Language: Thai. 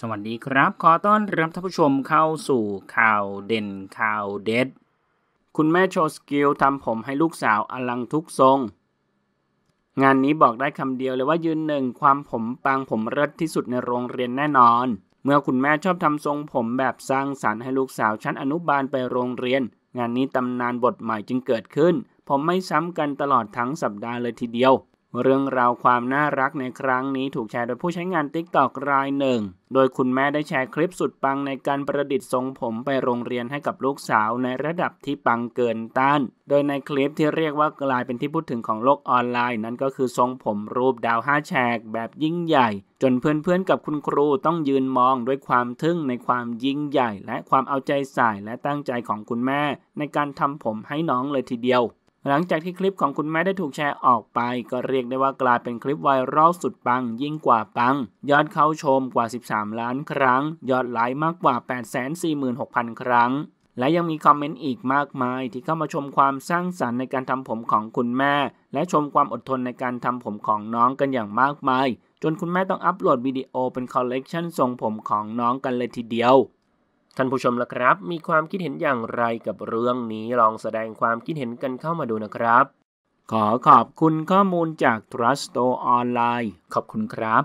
สวัสดีครับ ขอต้อนรับท่านผู้ชมเข้าสู่ข่าวเด่นข่าวเด็ดคุณแม่โชว์สกิลทำผมให้ลูกสาวอลังทุกทรง งานนี้บอกได้คำเดียวเลยว่ายืนหนึ่งความผมปังผมเลิศที่สุดในโรงเรียนแน่นอน เมื่อคุณแม่ชอบทำทรงผมแบบสร้างสารรค์ให้ลูกสาวชั้นอนุบาลไปโรงเรียน งานนี้ตำนานบทใหม่จึงเกิดขึ้น ผมไม่ซ้ำกันตลอดทั้งสัปดาห์เลยทีเดียวเรื่องราวความน่ารักในครั้งนี้ถูกแชร์โดยผู้ใช้งาน t ิ k t o กรายหนึ่ง โดยคุณแม่ได้แชร์คลิปสุดปังในการประดิษฐ์ทรงผมไปโรงเรียนให้กับลูกสาวในระดับที่ปังเกินต้าน โดยในคลิปที่เรียกว่ากลายเป็นที่พูดถึงของโลกออนไลน์นั้นก็คือทรงผมรูปดาวห้าแฉกแบบยิ่งใหญ่ จนเพื่อนๆกับคุณครูต้องยืนมองด้วยความทึ่งในความยิ่งใหญ่และความเอาใจใส่และตั้งใจของคุณแม่ในการทำผมให้น้องเลยทีเดียวหลังจากที่คลิปของคุณแม่ได้ถูกแชร์ออกไป ก็เรียกได้ว่ากลายเป็นคลิปไวรัลสุดปังยิ่งกว่าปังยอดเข้าชมกว่า 13 ล้านครั้ง ยอดไลค์มากกว่า 846,000 ครั้ง และยังมีคอมเมนต์อีกมากมายที่เข้ามาชมความสร้างสรรค์ในการทำผมของคุณแม่ และชมความอดทนในการทำผมของน้องกันอย่างมากมาย จนคุณแม่ต้องอัปโหลดวิดีโอเป็นคอลเลกชันทรงผมของน้องกันเลยทีเดียวท่านผู้ชมล่ะครับ มีความคิดเห็นอย่างไรกับเรื่องนี้ ลองแสดงความคิดเห็นกันเข้ามาดูนะครับ ขอขอบคุณข้อมูลจาก Trusto Online ขอบคุณครับ